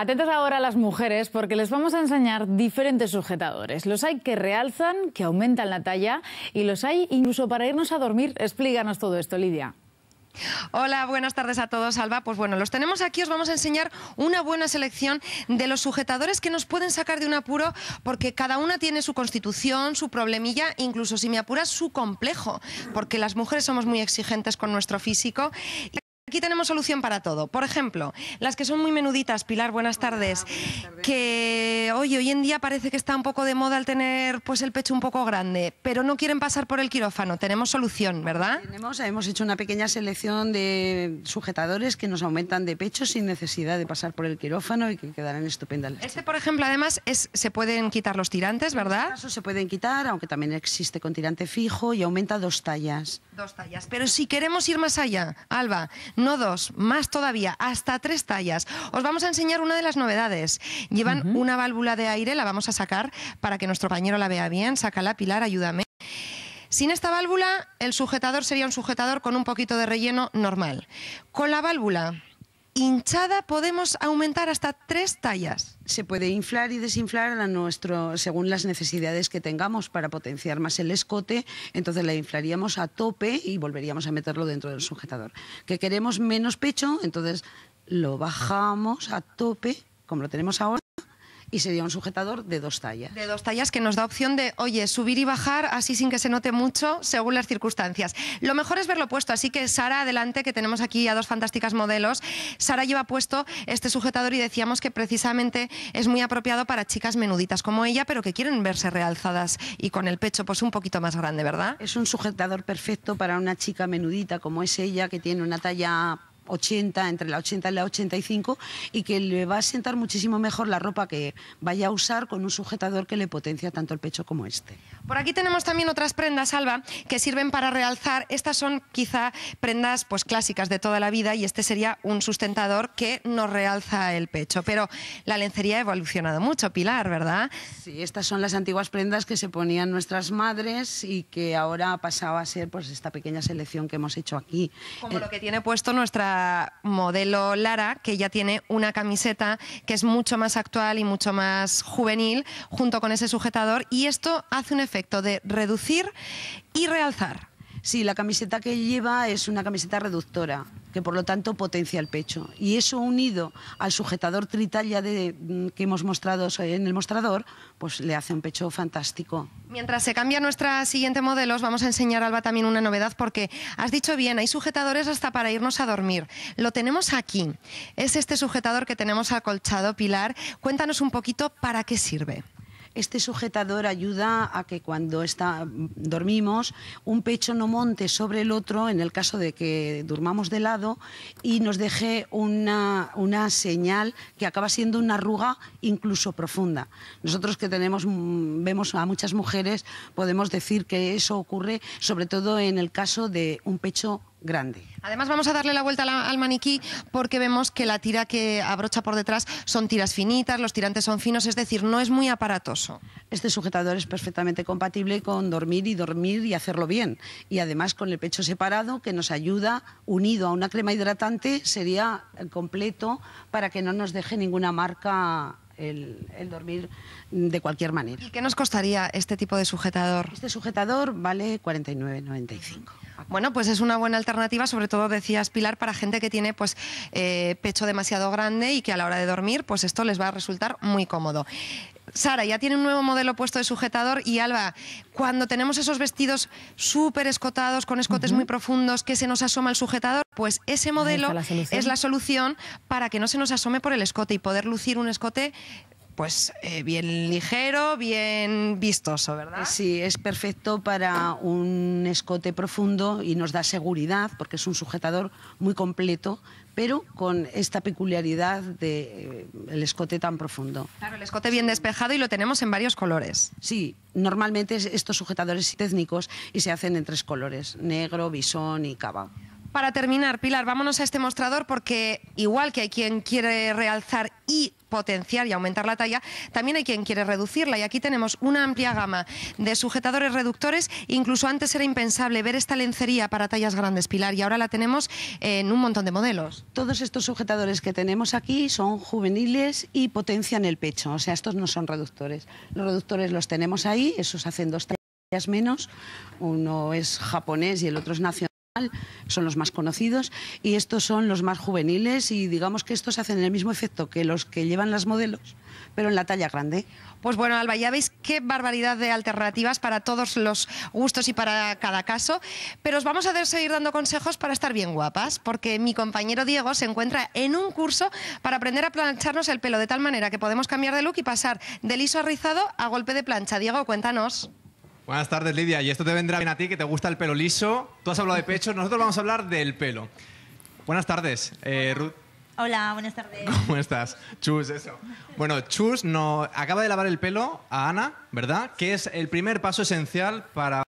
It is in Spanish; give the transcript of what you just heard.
Atentas ahora a las mujeres porque les vamos a enseñar diferentes sujetadores. Los hay que realzan, que aumentan la talla y los hay incluso para irnos a dormir. Explíganos todo esto, Lidia. Hola, buenas tardes a todos, Alba. Pues bueno, los tenemos aquí, os vamos a enseñar una buena selección de los sujetadores que nos pueden sacar de un apuro, porque cada una tiene su constitución, su problemilla, incluso si me apuras, su complejo, porque las mujeres somos muy exigentes con nuestro físico Aquí tenemos solución para todo. Por ejemplo, las que son muy menuditas, Pilar, buenas tardes, que oye, hoy en día parece que está un poco de moda el tener pues el pecho un poco grande, pero no quieren pasar por el quirófano. Tenemos solución, ¿verdad? Tenemos, hemos hecho una pequeña selección de sujetadores que nos aumentan de pecho sin necesidad de pasar por el quirófano y que quedarán estupendas. Este, por ejemplo, además es, se pueden quitar los tirantes, este ¿verdad? En caso se pueden quitar, aunque también existe con tirante fijo y aumenta dos tallas. Dos tallas. Pero si queremos ir más allá, Alba, no dos, más todavía, hasta tres tallas. Os vamos a enseñar una de las novedades. Llevan una válvula de aire, la vamos a sacar para que nuestro compañero la vea bien. Sácala, Pilar, ayúdame. Sin esta válvula, el sujetador sería un sujetador con un poquito de relleno normal. Con la válvula hinchada podemos aumentar hasta tres tallas. Se puede inflar y desinflar a nuestro, según las necesidades que tengamos para potenciar más el escote, entonces la inflaríamos a tope y volveríamos a meterlo dentro del sujetador. Que queremos menos pecho, entonces lo bajamos a tope, como lo tenemos ahora y sería un sujetador de dos tallas. De dos tallas que nos da opción de, oye, subir y bajar así sin que se note mucho según las circunstancias. Lo mejor es verlo puesto, así que Sara, adelante, que tenemos aquí a dos fantásticas modelos. Sara lleva puesto este sujetador y decíamos que precisamente es muy apropiado para chicas menuditas como ella, pero que quieren verse realzadas y con el pecho pues un poquito más grande, ¿verdad? Es un sujetador perfecto para una chica menudita como es ella, que tiene una talla 80, entre la 80 y la 85, y que le va a sentar muchísimo mejor la ropa que vaya a usar con un sujetador que le potencia tanto el pecho como este. Por aquí tenemos también otras prendas, Alba, que sirven para realzar. Estas son quizá prendas pues, clásicas de toda la vida y este sería un sustentador que nos realza el pecho. Pero la lencería ha evolucionado mucho, Pilar, ¿verdad? Sí, estas son las antiguas prendas que se ponían nuestras madres y que ahora ha pasado a ser pues, esta pequeña selección que hemos hecho aquí. Como eh, lo que tiene puesto nuestra modelo Lara, que ya tiene una camiseta que es mucho más actual y mucho más juvenil junto con ese sujetador y esto hace un efecto de reducir y realzar. Sí, la camiseta que lleva es una camiseta reductora, que por lo tanto potencia el pecho. Y eso unido al sujetador Tritalia de, mm, que hemos mostrado en el mostrador, pues le hace un pecho fantástico. Mientras se cambia nuestra siguiente modelo, os vamos a enseñar, Alba, también una novedad, porque has dicho bien, hay sujetadores hasta para irnos a dormir. Lo tenemos aquí. Es este sujetador que tenemos acolchado, Pilar. Cuéntanos un poquito para qué sirve. Este sujetador ayuda a que cuando está, dormimos un pecho no monte sobre el otro en el caso de que durmamos de lado y nos deje una, una señal que acaba siendo una arruga incluso profunda. Nosotros que tenemos, mm, vemos a muchas mujeres podemos decir que eso ocurre sobre todo en el caso de un pecho grande. Además vamos a darle la vuelta al maniquí porque vemos que la tira que abrocha por detrás son tiras finitas, los tirantes son finos, es decir, no es muy aparatoso. Este sujetador es perfectamente compatible con dormir y dormir y hacerlo bien. Y además con el pecho separado que nos ayuda, unido a una crema hidratante, sería completo para que no nos deje ninguna marca el, el, dormir de cualquier manera. ¿Y qué nos costaría este tipo de sujetador? Este sujetador vale 49,95. Bueno, pues es una buena alternativa, sobre todo decías Pilar, para gente que tiene pues eh, pecho demasiado grande y que a la hora de dormir, pues esto les va a resultar muy cómodo. Sara ya tiene un nuevo modelo puesto de sujetador y Alba, cuando tenemos esos vestidos súper escotados, con escotes muy profundos, que se nos asoma el sujetador, pues ese modelo es la solución para que no se nos asome por el escote y poder lucir un escote pues eh, bien ligero, bien vistoso, ¿verdad? Sí, es perfecto para un escote profundo y nos da seguridad porque es un sujetador muy completo, pero con esta peculiaridad del de, eh, el escote tan profundo. Claro, el escote bien despejado y lo tenemos en varios colores. Sí, normalmente estos sujetadores técnicos y se hacen en tres colores, negro, bisón y cava. Para terminar, Pilar, vámonos a este mostrador porque igual que hay quien quiere realzar y potenciar y aumentar la talla, también hay quien quiere reducirla. Y aquí tenemos una amplia gama de sujetadores reductores. Incluso antes era impensable ver esta lencería para tallas grandes, Pilar, y ahora la tenemos en un montón de modelos. Todos estos sujetadores que tenemos aquí son juveniles y potencian el pecho. O sea, estos no son reductores. Los reductores los tenemos ahí, esos hacen dos tallas menos. Uno es japonés y el otro es nacional son los más conocidos y estos son los más juveniles y digamos que estos hacen el mismo efecto que los que llevan las modelos, pero en la talla grande. Pues bueno, Alba, ya veis qué barbaridad de alternativas para todos los gustos y para cada caso, pero os vamos a seguir dando consejos para estar bien guapas, porque mi compañero Diego se encuentra en un curso para aprender a plancharnos el pelo de tal manera que podemos cambiar de look y pasar de liso a rizado a golpe de plancha. Diego, cuéntanos. Buenas tardes, Lidia. Y esto te vendrá bien a ti, que te gusta el pelo liso. Tú has hablado de pecho, nosotros vamos a hablar del pelo. Buenas tardes, eh, Ruth. Hola, buenas tardes. ¿Cómo estás? Chus, eso. Bueno, Chus no, acaba de lavar el pelo a Ana, ¿verdad? Que es el primer paso esencial para